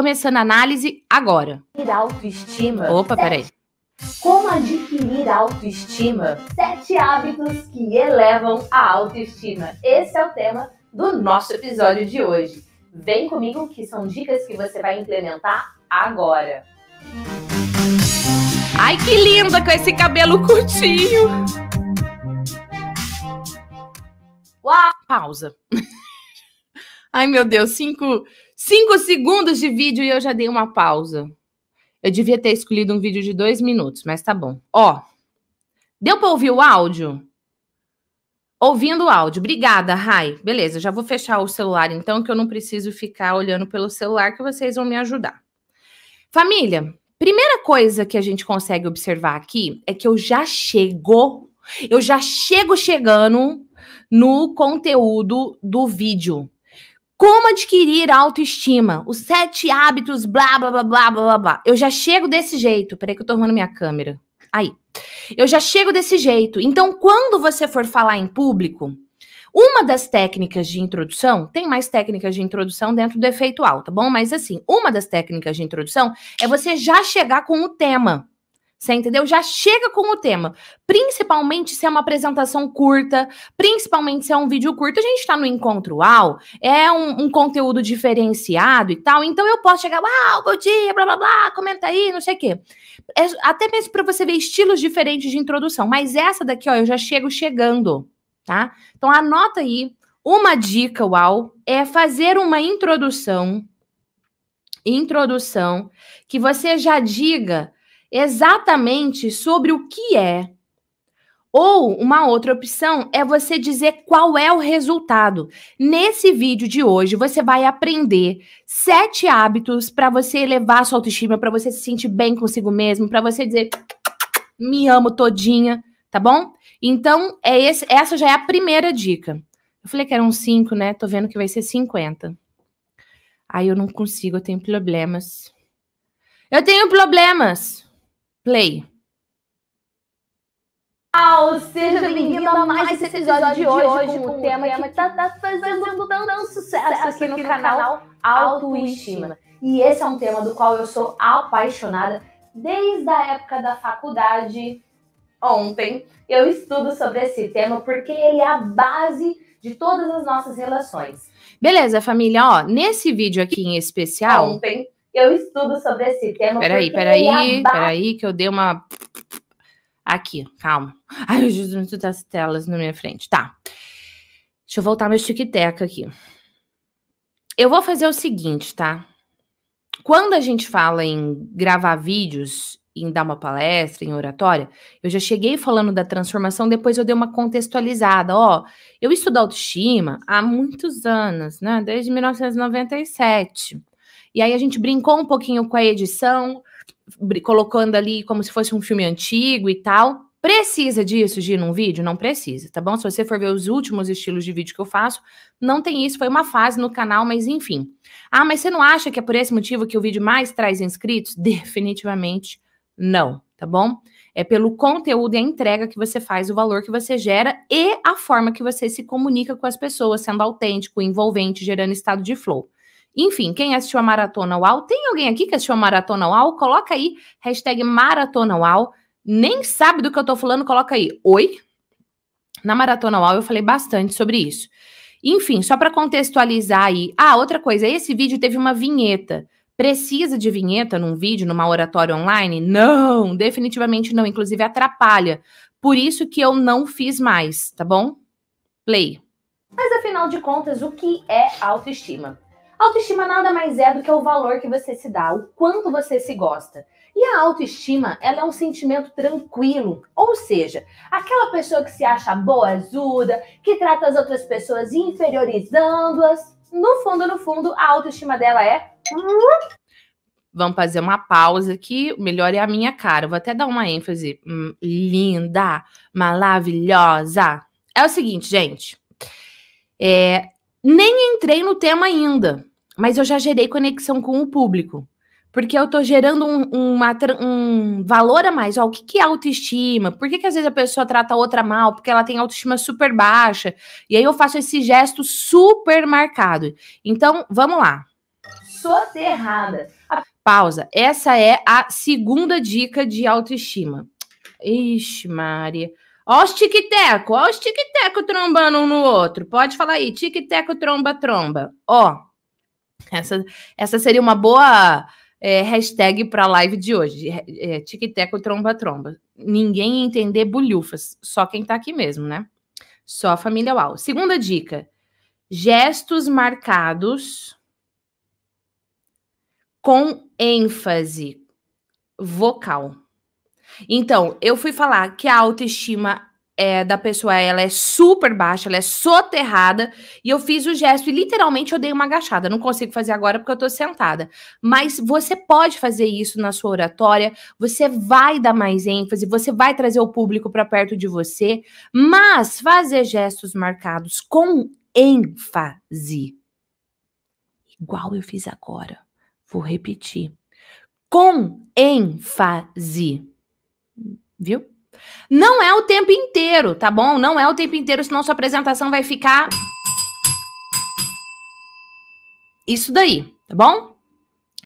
Começando a análise agora. Autoestima. Opa, peraí. Como adquirir autoestima? Sete hábitos que elevam a autoestima. Esse é o tema do nosso episódio de hoje. Vem comigo que são dicas que você vai implementar agora. Ai, que linda com esse cabelo curtinho. Uau! Pausa. Ai, meu Deus, cinco, Cinco segundos de vídeo e eu já dei uma pausa. Eu devia ter escolhido um vídeo de dois minutos, mas tá bom. Ó, deu para ouvir o áudio? Ouvindo o áudio. Obrigada, Rai. Beleza, já vou fechar o celular então, que eu não preciso ficar olhando pelo celular, que vocês vão me ajudar. Família, primeira coisa que a gente consegue observar aqui é que eu já chego, eu já chego chegando no conteúdo do vídeo. Como adquirir autoestima? Os sete hábitos, blá, blá, blá, blá, blá, blá. Eu já chego desse jeito. Peraí que eu tô arrumando minha câmera. Aí. Eu já chego desse jeito. Então, quando você for falar em público, uma das técnicas de introdução, tem mais técnicas de introdução dentro do efeito alta, tá bom? Mas assim, uma das técnicas de introdução é você já chegar com o tema. Você entendeu? Já chega com o tema. Principalmente se é uma apresentação curta, principalmente se é um vídeo curto. A gente está no encontro UAU, é um, um, conteúdo diferenciado e tal. Então eu posso chegar, uau, bom dia, blá blá blá, comenta aí, não sei o quê. É, até mesmo para você ver estilos diferentes de introdução. Mas essa daqui, ó, eu já chego chegando, tá? Então anota aí. Uma dica UAU é fazer uma introdução. Introdução que você já diga exatamente sobre o que é. Ou uma outra opção é você dizer qual é o resultado. Nesse vídeo de hoje, você vai aprender sete hábitos para você elevar sua autoestima, para você se sentir bem consigo mesmo, para você dizer me amo todinha, tá bom? Então, é esse, essa já é a primeira dica. Eu falei que eram cinco, né? Tô vendo que vai ser 50. Aí eu não consigo, eu tenho problemas. Eu tenho problemas. Play. Uau, seja, bem-vindo a mais esse episódio, de hoje, de hoje com o tema que está tá fazendo tanto sucesso aqui no, no canal Autoestima. E esse é um tema do qual eu sou apaixonada desde a época da faculdade. Ontem eu estudo sobre esse tema porque ele é a base de todas as nossas relações. Beleza, família, ó, nesse vídeo aqui em especial, ontem eu estudo sobre esse tema. Peraí, peraí, peraí, que eu dei uma. Aqui, calma. Ai, eu uso muito das telas na minha frente. Tá. Deixa eu voltar meu tic-teca aqui. Eu vou fazer o seguinte, tá? Quando a gente fala em gravar vídeos, em dar uma palestra, em oratória, eu já cheguei falando da transformação, depois eu dei uma contextualizada. Ó, eu estudo autoestima há muitos anos, né? Desde 1997. E aí a gente brincou um pouquinho com a edição, colocando ali como se fosse um filme antigo e tal. Precisa disso, Gi, num vídeo? Não precisa, tá bom? Se você for ver os últimos estilos de vídeo que eu faço, não tem isso, foi uma fase no canal, mas enfim. Ah, mas você não acha que é por esse motivo que o vídeo mais traz inscritos? Definitivamente não, tá bom? É pelo conteúdo e a entrega que você faz, o valor que você gera e a forma que você se comunica com as pessoas, sendo autêntico, envolvente, gerando estado de flow. Enfim, quem assistiu a Maratona UAU, tem alguém aqui que assistiu a Maratona UAU? Coloca aí, hashtag Maratona UAU. Nem sabe do que eu tô falando, coloca aí, oi. Na Maratona UAU eu falei bastante sobre isso. Enfim, só para contextualizar aí. Ah, outra coisa, esse vídeo teve uma vinheta. Precisa de vinheta num vídeo, numa oratória online? Não, definitivamente não. Inclusive atrapalha. Por isso que eu não fiz mais, tá bom? Play. Mas afinal de contas, o que é autoestima? Autoestima nada mais é do que o valor que você se dá, o quanto você se gosta. E a autoestima, ela é um sentimento tranquilo, ou seja, aquela pessoa que se acha boa, ajuda, que trata as outras pessoas inferiorizando-as, no fundo, no fundo, a autoestima dela é Vamos fazer uma pausa aqui. Melhor é a minha cara. vou até dar uma ênfase. Hum, linda, maravilhosa. É o seguinte, gente. É, nem entrei no tema ainda, mas eu já gerei conexão com o público. Porque eu estou gerando um, uma, um valor a mais. Ó, o que, que é autoestima? Por que, que às vezes a pessoa trata a outra mal? Porque ela tem autoestima super baixa. E aí eu faço esse gesto super marcado. Então, vamos lá. Soterrada. Pausa. Essa é a segunda dica de autoestima. Ixi, Maria. Ó os tic-teco, ó os tic-teco trombando um no outro. Pode falar aí, tic-teco, tromba, tromba. Ó, essa, essa seria uma boa é, hashtag para a live de hoje. É, tic-teco, tromba, tromba. Ninguém entender bolhufas, só quem tá aqui mesmo, né? Só a família UAU. Segunda dica, gestos marcados com ênfase vocal. Então, eu fui falar que a autoestima é, da pessoa ela é super baixa, ela é soterrada, e eu fiz o gesto e literalmente eu dei uma agachada. Não consigo fazer agora porque eu tô sentada. Mas você pode fazer isso na sua oratória, você vai dar mais ênfase, você vai trazer o público para perto de você, mas fazer gestos marcados com ênfase. Igual eu fiz agora. Vou repetir. Com ênfase viu? Não é o tempo inteiro, tá bom? Não é o tempo inteiro, senão sua apresentação vai ficar. Isso daí, tá bom?